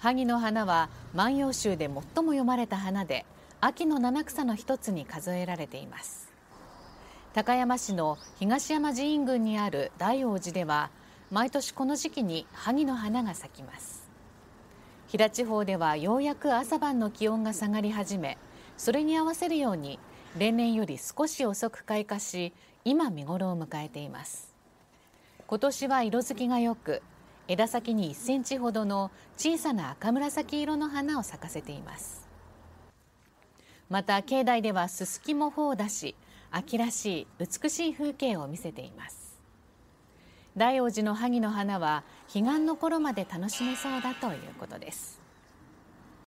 萩の花は万葉集で最も読まれた花で秋の七草の一つに数えられています高山市の東山寺院群にある大王寺では毎年この時期に萩の花が咲きます平地方ではようやく朝晩の気温が下がり始めそれに合わせるように例年より少し遅く開花し今見頃を迎えています今年は色づきが良く枝先に1センチほどの小さな赤紫色の花を咲かせていますまた境内ではススキも穂を出し秋らしい美しい風景を見せています大王寺の萩の花は彼岸の頃まで楽しめそうだということです